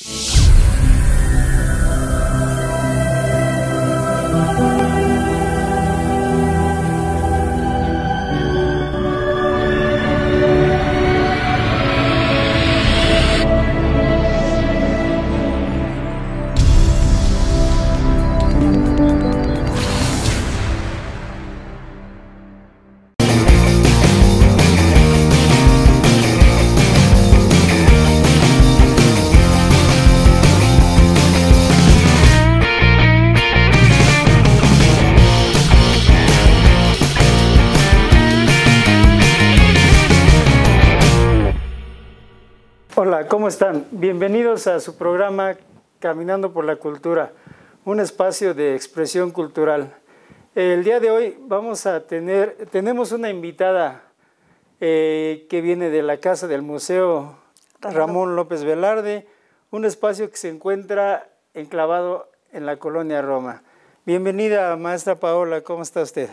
Thank you. Bienvenidos a su programa Caminando por la Cultura, un espacio de expresión cultural. El día de hoy vamos a tener, tenemos una invitada eh, que viene de la casa del Museo Ramón López Velarde, un espacio que se encuentra enclavado en la colonia Roma. Bienvenida, maestra Paola, ¿cómo está usted?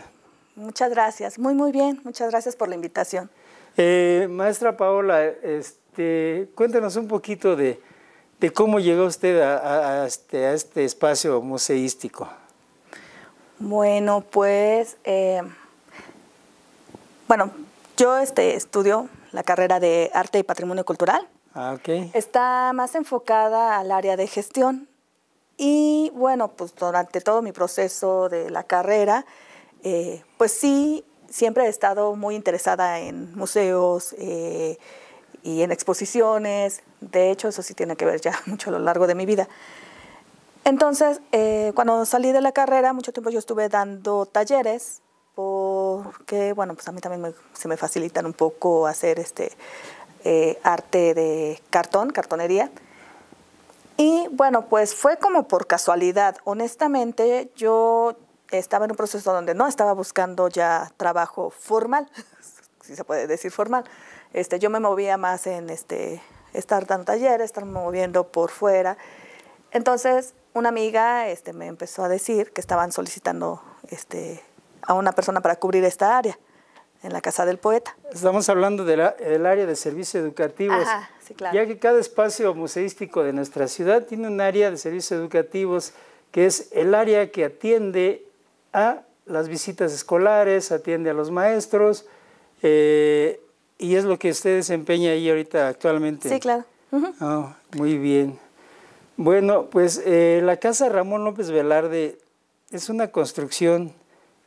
Muchas gracias, muy muy bien, muchas gracias por la invitación. Eh, maestra Paola, este, este, cuéntanos un poquito de, cómo llegó usted este, a, este, espacio museístico. Bueno, pues, eh, bueno, yo este, estudio la carrera de Arte y Patrimonio Cultural. Ah, Está más enfocada al área de gestión. Y bueno, pues durante todo mi proceso de la carrera, eh, pues sí, siempre he estado muy interesada en museos, eh, y en exposiciones. De hecho, eso sí tiene que ver ya mucho a lo largo de mi vida. Entonces, eh, cuando salí de la carrera, mucho tiempo yo estuve dando talleres porque, bueno, pues a mí también se me facilitan un poco hacer este eh, arte de cartón, cartonería. Y bueno, pues fue como por casualidad. Honestamente, yo estaba en un proceso donde no estaba buscando ya trabajo formal, si se puede decir formal. Este, yo me movía más en este, estar dando talleres, estar moviendo por fuera. Entonces, una amiga este, me empezó a decir que estaban solicitando este, a una persona para cubrir esta área en la casa del poeta. Estamos hablando del área de servicios educativos, ya que cada espacio museístico de nuestra ciudad tiene un área de servicios educativos que es el área que atiende a las visitas escolares, atiende a los maestros, eh, y es lo que usted desempeña ahí ahorita actualmente. Sí, claro. Ah, muy bien. Bueno, pues eh, la casa Ramón López Velarde es una construcción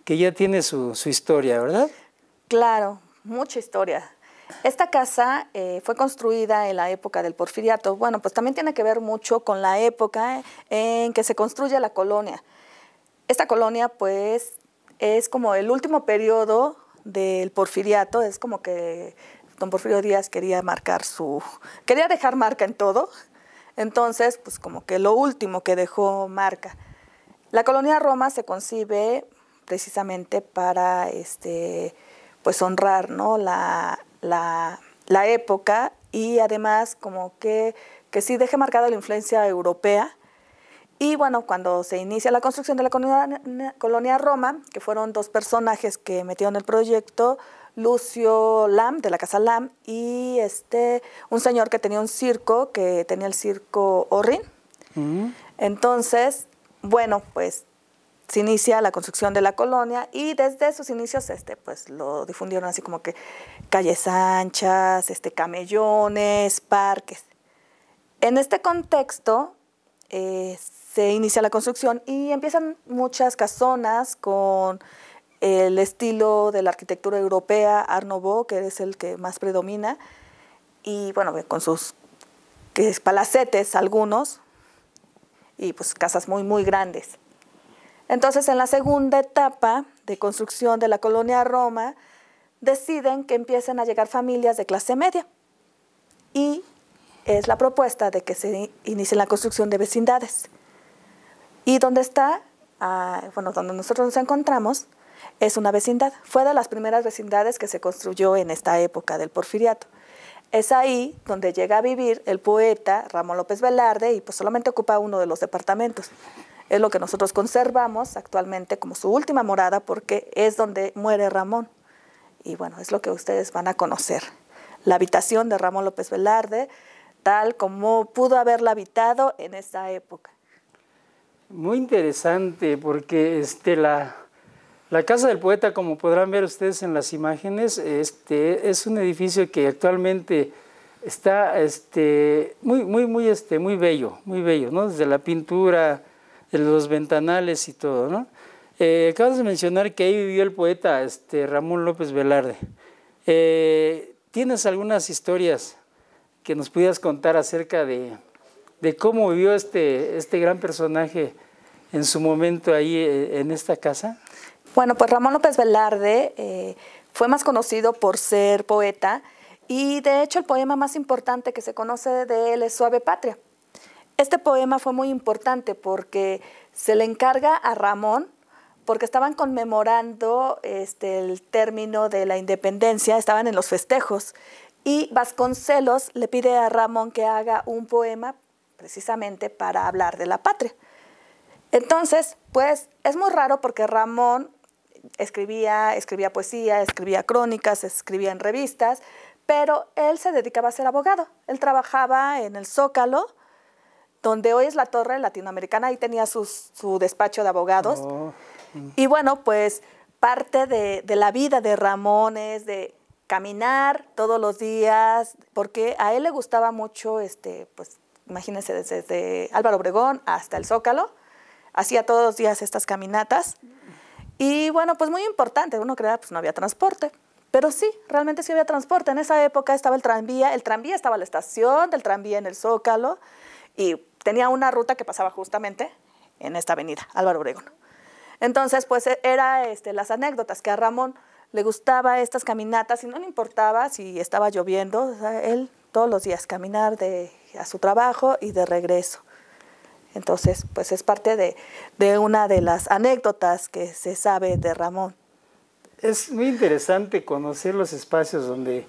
que ya tiene su, historia, ¿verdad? Claro, mucha historia. Esta casa eh, fue construida en la época del porfiriato. Bueno, pues también tiene que ver mucho con la época en que se construye la colonia. Esta colonia, pues, es como el último periodo del porfiriato, es como que don Porfirio Díaz quería marcar su, quería dejar marca en todo, entonces pues como que lo último que dejó marca. La colonia Roma se concibe precisamente para este, pues honrar ¿no? la, época y además como que, que sí deje marcada la influencia europea y bueno, cuando se inicia la construcción de la colonia, Roma, que fueron dos personajes que metieron el proyecto, Lucio Lam, de la Casa Lam, y este, un señor que tenía un circo, que tenía el circo Orrin. Mm. Entonces, bueno, pues se inicia la construcción de la colonia y desde sus inicios este pues lo difundieron así como que calles anchas, este camellones, parques. En este contexto eh, se inicia la construcción y empiezan muchas casonas con el estilo de la arquitectura europea, Art que es el que más predomina, y bueno, con sus palacetes algunos, y pues casas muy, muy grandes. Entonces, en la segunda etapa de construcción de la colonia Roma, deciden que empiecen a llegar familias de clase media y es la propuesta de que se inicie la construcción de vecindades. Y donde está, ah, bueno, donde nosotros nos encontramos, es una vecindad. Fue de las primeras vecindades que se construyó en esta época del porfiriato. Es ahí donde llega a vivir el poeta Ramón López Velarde y pues solamente ocupa uno de los departamentos. Es lo que nosotros conservamos actualmente como su última morada porque es donde muere Ramón. Y bueno, es lo que ustedes van a conocer. La habitación de Ramón López Velarde, tal como pudo haberla habitado en esa época. Muy interesante, porque este, la, Casa del Poeta, como podrán ver ustedes en las imágenes, este, es un edificio que actualmente está este, muy, muy, muy, este, muy bello, muy bello, ¿no? Desde la pintura, de los ventanales y todo, ¿no? Eh, acabas de mencionar que ahí vivió el poeta este, Ramón López Velarde. Eh, ¿Tienes algunas historias que nos pudieras contar acerca de, cómo vivió este, este gran personaje en su momento ahí eh, en esta casa? Bueno, pues Ramón López Velarde eh, fue más conocido por ser poeta y de hecho el poema más importante que se conoce de él es Suave Patria. Este poema fue muy importante porque se le encarga a Ramón porque estaban conmemorando este, el término de la independencia, estaban en los festejos y Vasconcelos le pide a Ramón que haga un poema precisamente para hablar de la patria. Entonces, pues es muy raro porque Ramón escribía, escribía poesía, escribía crónicas, escribía en revistas, pero él se dedicaba a ser abogado. Él trabajaba en el Zócalo, donde hoy es la Torre Latinoamericana, ahí tenía su despacho de abogados. Oh, mm. Y bueno, pues parte de, de la vida de Ramón es de caminar todos los días, porque a él le gustaba mucho, este, pues imagínense, desde, Álvaro Obregón hasta el Zócalo, hacía todos los días estas caminatas. Y bueno, pues muy importante, uno creía, pues no había transporte. Pero sí, realmente sí había transporte. En esa época estaba el tranvía, el tranvía estaba la estación, del tranvía en el Zócalo, y tenía una ruta que pasaba justamente en esta avenida, Álvaro Obregón. Entonces, pues e-, era este, las anécdotas que a Ramón le gustaba estas caminatas y no le importaba si estaba lloviendo, él todos los días caminar de, a su trabajo y de regreso. Entonces, pues es parte de, una de las anécdotas que se sabe de Ramón. Es muy interesante conocer los espacios donde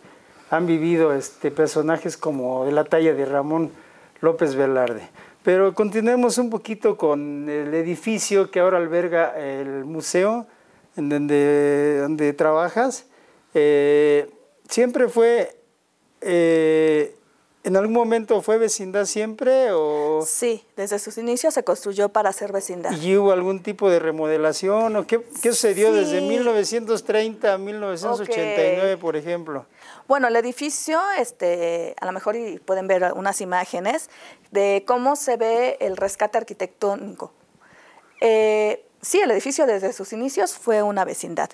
han vivido este, personajes como de la talla de Ramón López Velarde. Pero continuemos un poquito con el edificio que ahora alberga el museo en donde, trabajas, eh, siempre fue, eh, en algún momento fue vecindad siempre o... Sí, desde sus inicios se construyó para ser vecindad. ¿Y hubo algún tipo de remodelación o qué, qué sucedió desde 1930 a 1989, por ejemplo? Bueno, el edificio, este, a lo mejor pueden ver unas imágenes de cómo se ve el rescate arquitectónico. Eh, sí, el edificio desde sus inicios fue una vecindad,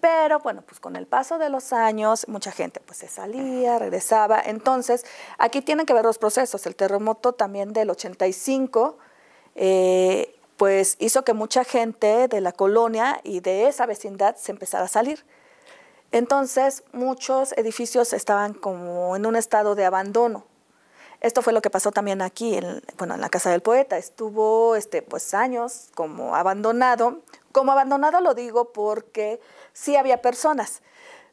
pero bueno, pues con el paso de los años, mucha gente pues se salía, regresaba. Entonces, aquí tienen que ver los procesos. El terremoto también del 85, eh, pues hizo que mucha gente de la colonia y de esa vecindad se empezara a salir. Entonces, muchos edificios estaban como en un estado de abandono. Esto fue lo que pasó también aquí, en, bueno, en la casa del poeta. Estuvo este, pues, años como abandonado. Como abandonado lo digo porque sí había personas.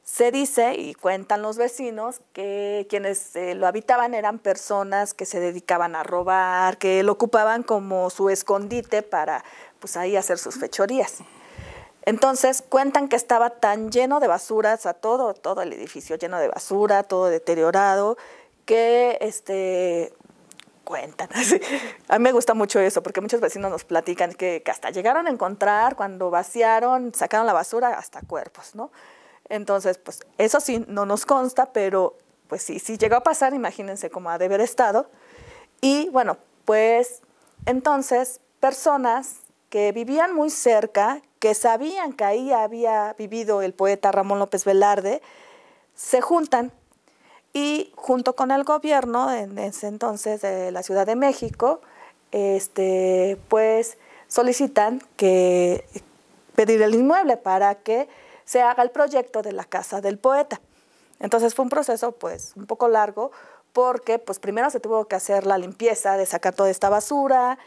Se dice, y cuentan los vecinos, que quienes eh, lo habitaban eran personas que se dedicaban a robar, que lo ocupaban como su escondite para pues ahí hacer sus fechorías. Entonces cuentan que estaba tan lleno de basuras, a todo, todo el edificio lleno de basura, todo deteriorado, que este, cuentan. A mí me gusta mucho eso, porque muchos vecinos nos platican que, que, hasta llegaron a encontrar, cuando vaciaron, sacaron la basura, hasta cuerpos, ¿no? Entonces, pues eso sí, no nos consta, pero pues sí, sí llegó a pasar, imagínense cómo ha de haber estado. Y bueno, pues entonces personas que vivían muy cerca, que sabían que ahí había vivido el poeta Ramón López Velarde, se juntan y junto con el gobierno, en ese entonces de la Ciudad de México, este, pues solicitan que pedir el inmueble para que se haga el proyecto de la casa del poeta. Entonces fue un proceso pues un poco largo porque pues primero se tuvo que hacer la limpieza de sacar toda esta basura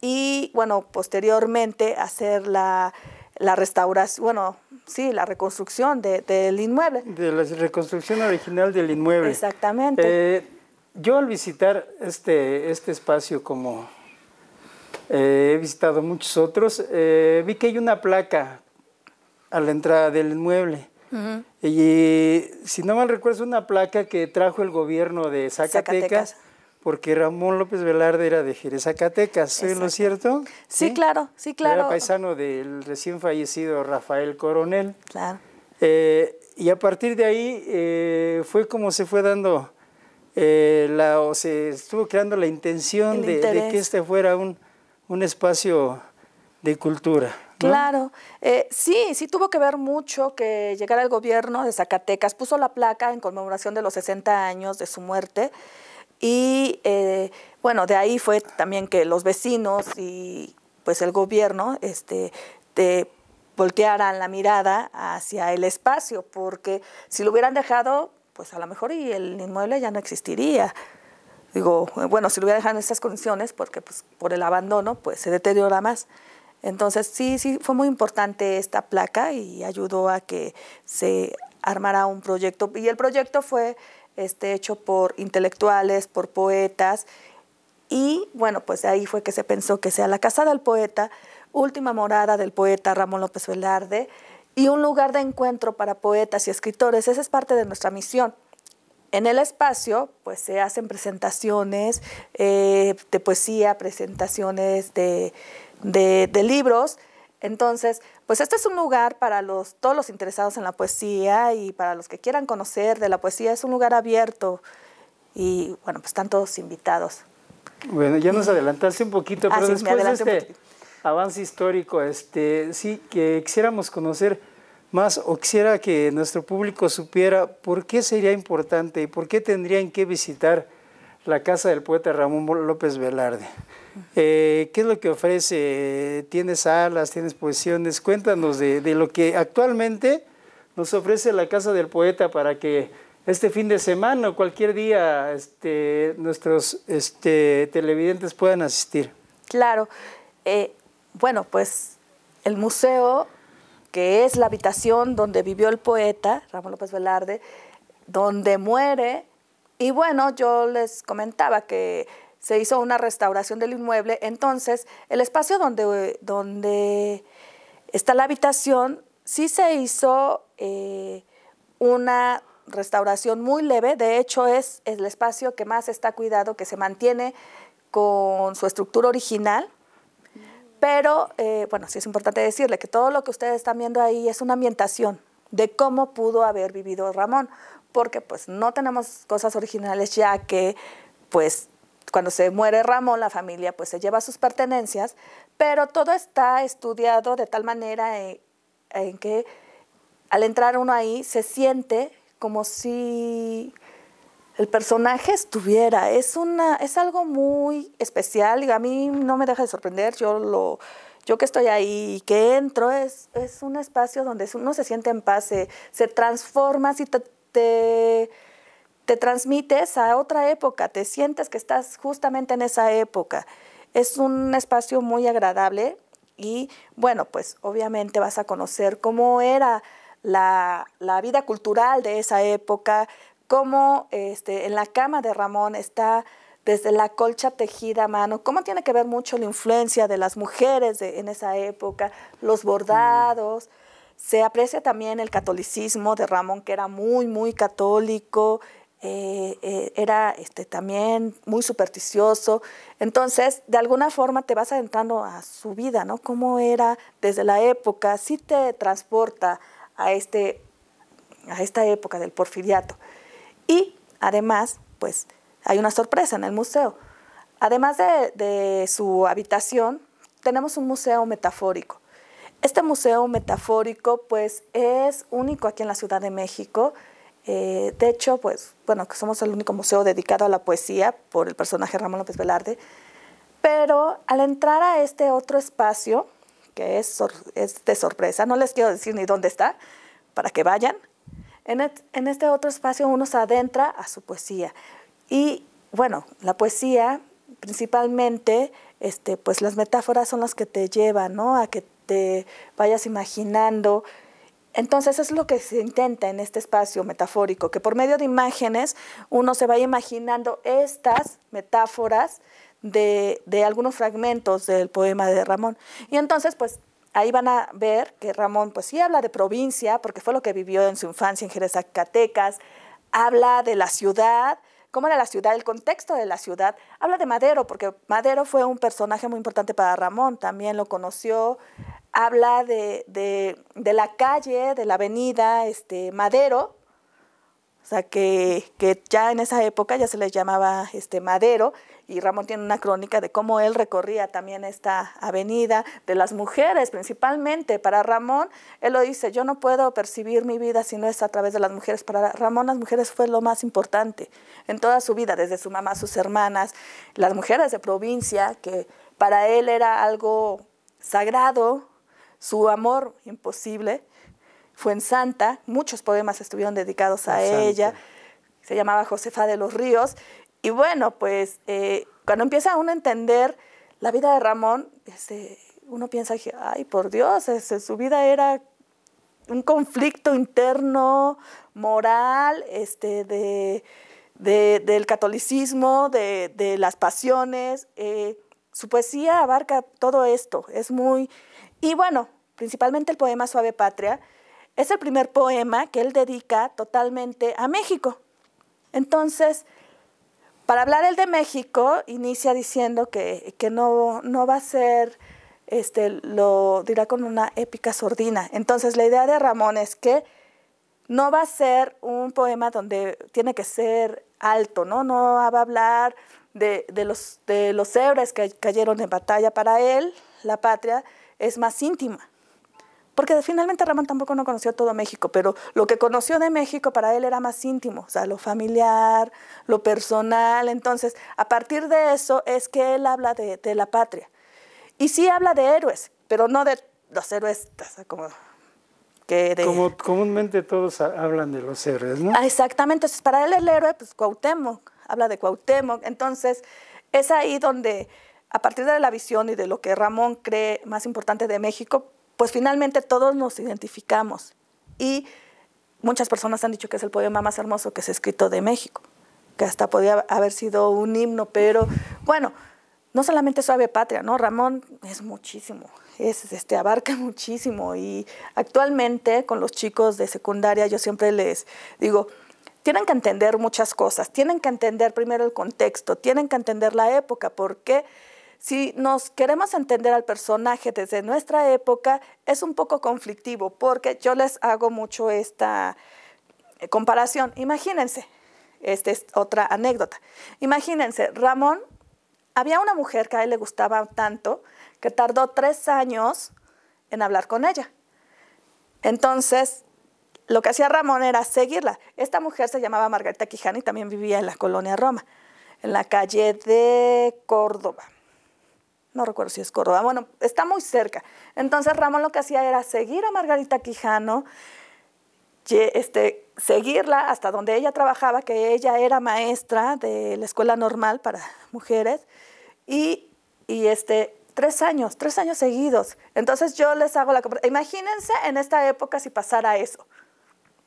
y bueno, posteriormente hacer la la restauración, bueno, sí, la reconstrucción del inmueble. De la reconstrucción original del inmueble. Exactamente. Eh, yo al visitar este, este espacio, como eh, he visitado muchos otros, eh, vi que hay una placa a la entrada del inmueble. Y si no mal recuerdo, es una placa que trajo el gobierno de Zacatecas porque Ramón López Velarde era de Jerez, Zacatecas, ¿eh? ¿es cierto? Sí, claro, sí, claro. Era paisano del recién fallecido Rafael Coronel. Claro. Eh, y a partir de ahí eh, fue como se fue dando, la, o se estuvo creando la intención de, que este fuera un, espacio de cultura. Claro, sí, sí tuvo que ver mucho que llegara el gobierno de Zacatecas, puso la placa en conmemoración de los 60 años de su muerte y eh, bueno, de ahí fue también que los vecinos y pues el gobierno este, te voltearan la mirada hacia el espacio, porque si lo hubieran dejado, pues a lo mejor y el inmueble ya no existiría. Digo, bueno, si lo hubiera dejado en esas condiciones, porque pues, por el abandono, pues se deteriora más. Entonces, sí, sí, fue muy importante esta placa y ayudó a que se armara un proyecto. Y el proyecto fue este, hecho por intelectuales, por poetas. Y bueno, pues ahí fue que se pensó que sea la casa del poeta, última morada del poeta Ramón López Velarde y un lugar de encuentro para poetas y escritores. Esa es parte de nuestra misión. En el espacio, pues se hacen presentaciones eh, de poesía, presentaciones de libros, entonces, pues este es un lugar para todos los interesados en la poesía y para los que quieran conocer de la poesía, es un lugar abierto y bueno, pues están todos invitados. Bueno, ya nos adelantaste un poquito, pero ah, después este avance histórico, este, sí que quisiéramos conocer más o quisiera que nuestro público supiera por qué sería importante y por qué tendrían que visitar la casa del poeta Ramón López Velarde. Eh, ¿Qué es lo que ofrece? ¿Tienes alas? ¿Tienes poesiones? Cuéntanos de, lo que actualmente nos ofrece la Casa del Poeta para que este fin de semana o cualquier día este, nuestros este, televidentes puedan asistir. Claro. Eh, bueno, pues el museo, que es la habitación donde vivió el poeta Ramón López Velarde, donde muere. Y bueno, yo les comentaba que se hizo una restauración del inmueble, entonces el espacio donde, donde está la habitación sí se hizo eh, una restauración muy leve, de hecho es, el espacio que más está cuidado, que se mantiene con su estructura original, pero eh, bueno, sí es importante decirle que todo lo que ustedes están viendo ahí es una ambientación de cómo pudo haber vivido Ramón, porque pues no tenemos cosas originales ya que pues cuando se muere Ramón, la familia pues se lleva sus pertenencias, pero todo está estudiado de tal manera eh, en, que al entrar uno ahí se siente como si el personaje estuviera. Es, una, es algo muy especial y a mí no me deja de sorprender. Yo, lo, yo que estoy ahí y que entro, es, es, un espacio donde uno se siente en paz, se, se transforma, si te transmites a otra época, te sientes que estás justamente en esa época. Es un espacio muy agradable y bueno, pues obviamente vas a conocer cómo era la, vida cultural de esa época, cómo este, en la cama de Ramón está desde la colcha tejida a mano, cómo tiene que ver mucho la influencia de las mujeres en esa época, los mm. bordados. Se aprecia también el catolicismo de Ramón, que era muy, muy católico, eh, eh, era este, también muy supersticioso. Entonces, de alguna forma te vas adentrando a su vida, ¿no? Cómo era desde la época, sí te transporta a, este, a esta época del porfiriato. Y además, pues hay una sorpresa en el museo. Además de su habitación, tenemos un museo metafórico. Este museo metafórico, pues, es único aquí en la Ciudad de México. Eh, de hecho, pues, bueno, que somos el único museo dedicado a la poesía por el personaje Ramón López Velarde, pero al entrar a este otro espacio, que es, de sorpresa, no les quiero decir ni dónde está, para que vayan, en, este otro espacio uno se adentra a su poesía. Y bueno, la poesía principalmente, este, pues las metáforas son las que te llevan, ¿no? A que te vayas imaginando entonces es lo que se intenta en este espacio metafórico, que por medio de imágenes uno se vaya imaginando estas metáforas de, algunos fragmentos del poema de Ramón. Y entonces, pues ahí van a ver que Ramón, pues sí habla de provincia, porque fue lo que vivió en su infancia en Jerez Zacatecas, habla de la ciudad, cómo era la ciudad, el contexto de la ciudad, habla de Madero, porque Madero fue un personaje muy importante para Ramón, también lo conoció, habla de, la calle, de la avenida este, Madero, o sea, que, ya en esa época ya se les llamaba este, Madero, y Ramón tiene una crónica de cómo él recorría también esta avenida, de las mujeres principalmente. Para Ramón, él lo dice, yo no puedo percibir mi vida si no es a través de las mujeres. Para Ramón las mujeres fue lo más importante en toda su vida, desde su mamá, sus hermanas, las mujeres de provincia, que para él era algo sagrado, su amor imposible fue en Santa, muchos poemas estuvieron dedicados a ella, se llamaba Josefa de los Ríos, y bueno, pues eh, cuando empieza uno a entender la vida de Ramón, este, uno piensa ay, por Dios, este, su vida era un conflicto interno, moral, este, de, del catolicismo, de, las pasiones. Eh, su poesía abarca todo esto, es muy y bueno, principalmente el poema Suave Patria es el primer poema que él dedica totalmente a México. Entonces, para hablar él de México, inicia diciendo que, no, no va a ser, este, lo dirá con una épica sordina. Entonces, la idea de Ramón es que no va a ser un poema donde tiene que ser alto, ¿no? No va a hablar de, de los, de los héroes que cayeron en batalla para él, la patria, es más íntima. Porque finalmente Ramón tampoco no conoció todo México, pero lo que conoció de México para él era más íntimo, o sea, lo familiar, lo personal. Entonces, a partir de eso es que él habla de, la patria. Y sí habla de héroes, pero no de los héroes como que de... Como comúnmente todos hablan de los héroes, ¿no? Ah, exactamente, para él el héroe, pues Cuauhtémoc, habla de Cuauhtémoc. Entonces, es ahí donde a partir de la visión y de lo que Ramón cree más importante de México, pues finalmente todos nos identificamos. Y muchas personas han dicho que es el poema más hermoso que se ha escrito de México, que hasta podía haber sido un himno, pero bueno, no solamente Suave Patria, ¿no? Ramón es muchísimo, es, este, abarca muchísimo y actualmente con los chicos de secundaria yo siempre les digo, tienen que entender muchas cosas, tienen que entender primero el contexto, tienen que entender la época, por qué si nos queremos entender al personaje desde nuestra época, es un poco conflictivo, porque yo les hago mucho esta eh, comparación. Imagínense, esta es otra anécdota. Imagínense, Ramón, había una mujer que a él le gustaba tanto que tardó tres años en hablar con ella. Entonces, lo que hacía Ramón era seguirla. Esta mujer se llamaba Margarita Quijano y también vivía en la colonia Roma, en la calle de Córdoba no recuerdo si es Córdoba, bueno, está muy cerca. Entonces Ramón lo que hacía era seguir a Margarita Quijano, este, seguirla hasta donde ella trabajaba, que ella era maestra de la escuela normal para mujeres, y, y este, tres años, tres años seguidos. Entonces yo les hago la Imagínense en esta época si pasara eso.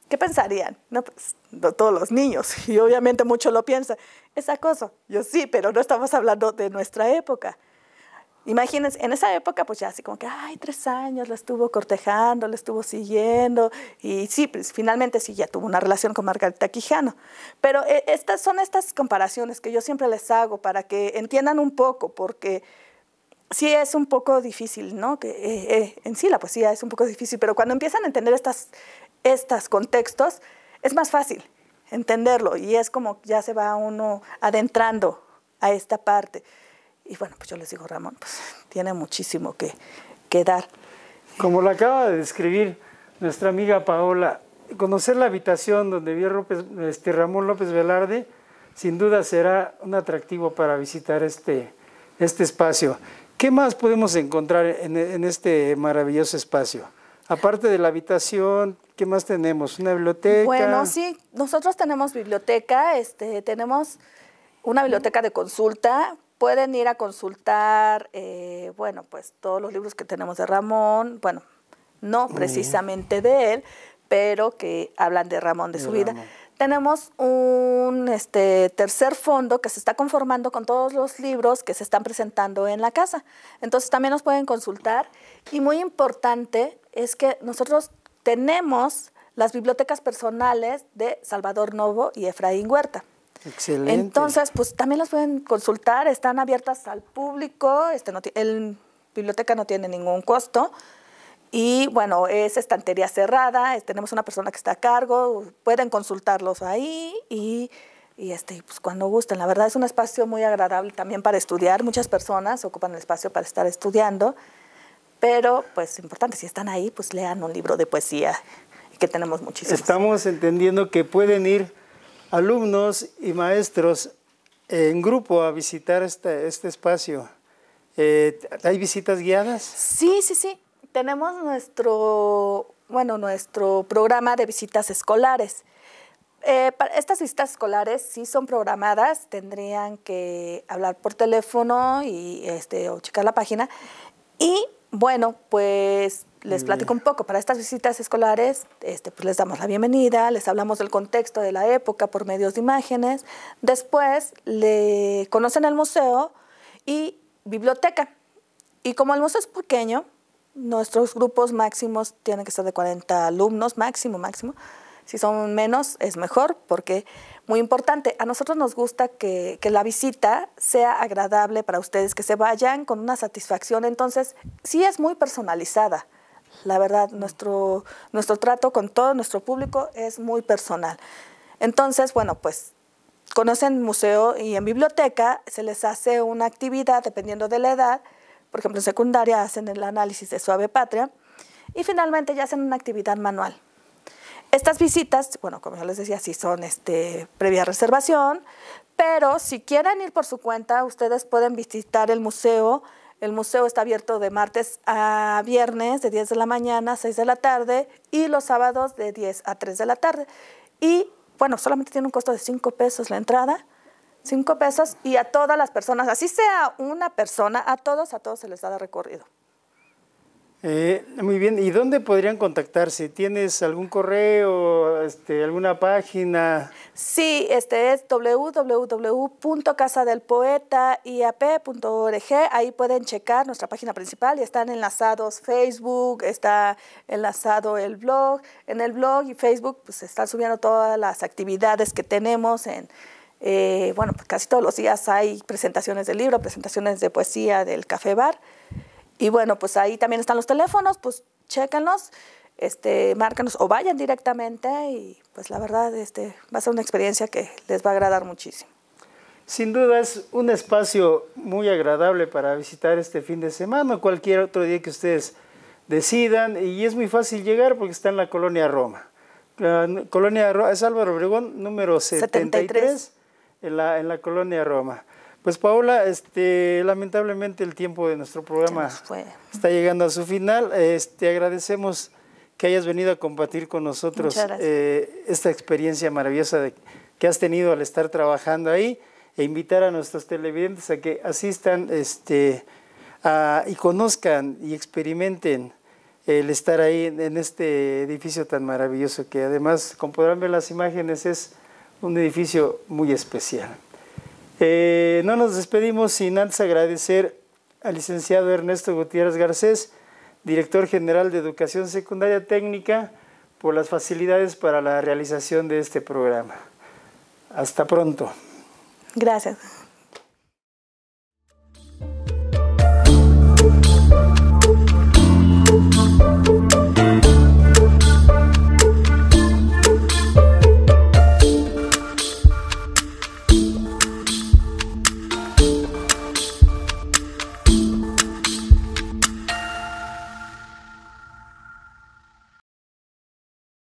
¿Qué pensarían? Pues, no, todos los niños, y obviamente mucho lo piensan. Es acoso. Yo sí, pero no estamos hablando de nuestra época. Imagínense, en esa época pues ya así como que, ay, tres años, la estuvo cortejando, la estuvo siguiendo, y sí, pues, finalmente sí, ya tuvo una relación con Margarita Quijano. Pero eh, estas son estas comparaciones que yo siempre les hago para que entiendan un poco, porque sí es un poco difícil, ¿no? Que eh, eh, en sí la poesía es un poco difícil, pero cuando empiezan a entender estos contextos, es más fácil entenderlo y es como ya se va uno adentrando a esta parte. Y bueno, pues yo les digo, Ramón, pues tiene muchísimo que, dar. Como lo acaba de describir nuestra amiga Paola, conocer la habitación donde vio este, Ramón López Velarde, sin duda será un atractivo para visitar este, este espacio. ¿Qué más podemos encontrar en, en este maravilloso espacio? Aparte de la habitación, ¿qué más tenemos? ¿Una biblioteca? Bueno, sí, nosotros tenemos biblioteca, este, tenemos una biblioteca de consulta Pueden ir a consultar, eh, bueno, pues todos los libros que tenemos de Ramón, bueno, no precisamente de él, pero que hablan de Ramón, de, su vida. Tenemos un este, tercer fondo que se está conformando con todos los libros que se están presentando en la casa. Entonces también nos pueden consultar. Y muy importante es que nosotros tenemos las bibliotecas personales de Salvador Novo y Efraín Huerta. Excelente. Entonces, pues también las pueden consultar, están abiertas al público, este el biblioteca no tiene ningún costo. Y bueno, es estantería cerrada, tenemos una persona que está a cargo, pueden consultarlos ahí y, este, pues cuando gusten. La verdad es un espacio muy agradable también para estudiar. Muchas personas ocupan el espacio para estar estudiando, pero pues importante, si están ahí, pues lean un libro de poesía, que tenemos muchísimos. Estamos entendiendo que pueden ir alumnos y maestros en grupo a visitar este, este espacio. Eh, ¿Hay visitas guiadas? Sí, sí, sí. Tenemos nuestro, bueno, nuestro programa de visitas escolares. Eh, estas visitas escolares, sí son programadas, tendrían que hablar por teléfono y este, o checar la página. Y bueno, pues les mm. platico un poco. Para estas visitas escolares, este, pues, les damos la bienvenida, les hablamos del contexto de la época por medios de imágenes. Después le conocen el museo y biblioteca. Y como el museo es pequeño, nuestros grupos máximos tienen que ser de 40 alumnos, máximo, máximo. Si son menos, es mejor, porque muy importante, a nosotros nos gusta que, la visita sea agradable para ustedes, que se vayan con una satisfacción. Entonces, sí es muy personalizada. La verdad, nuestro, nuestro trato con todo nuestro público es muy personal. Entonces, bueno, pues conocen museo y en biblioteca se les hace una actividad dependiendo de la edad. Por ejemplo, en secundaria hacen el análisis de Suave Patria y finalmente ya hacen una actividad manual. Estas visitas, bueno, como ya les decía, sí son este, previa reservación, pero si quieren ir por su cuenta, ustedes pueden visitar el museo. El museo está abierto de martes a viernes, de 10 de la mañana a 6 de la tarde, y los sábados de 10 a 3 de la tarde. Y bueno, solamente tiene un costo de 5 pesos la entrada. 5 pesos y a todas las personas, así sea una persona, a todos, a todos se les da de recorrido. Eh, muy bien, ¿y dónde podrían contactarse? ¿Tienes algún correo, este, alguna página? Sí, este es www.casadelpoetaiap.org. Ahí pueden checar nuestra página principal y están enlazados Facebook, está enlazado el blog. En el blog y Facebook pues están subiendo todas las actividades que tenemos en, eh, bueno, pues, casi todos los días hay presentaciones de libro, presentaciones de poesía del Café Bar. Y bueno, pues ahí también están los teléfonos, pues chéquenlos, este, márquenos o vayan directamente y pues la verdad este, va a ser una experiencia que les va a agradar muchísimo. Sin duda es un espacio muy agradable para visitar este fin de semana o cualquier otro día que ustedes decidan y es muy fácil llegar porque está en la colonia Roma. colonia Roma es Álvaro Obregón número 73, 73. En, la, en la colonia Roma. Pues Paola, este, lamentablemente el tiempo de nuestro programa está llegando a su final. Te este, agradecemos que hayas venido a compartir con nosotros eh, esta experiencia maravillosa que has tenido al estar trabajando ahí e invitar a nuestros televidentes a que asistan este, y conozcan y experimenten el estar ahí en este edificio tan maravilloso que además, como podrán ver las imágenes, es un edificio muy especial. Eh, no nos despedimos sin antes agradecer al licenciado Ernesto Gutiérrez Garcés, director general de Educación Secundaria Técnica, por las facilidades para la realización de este programa. Hasta pronto. Gracias.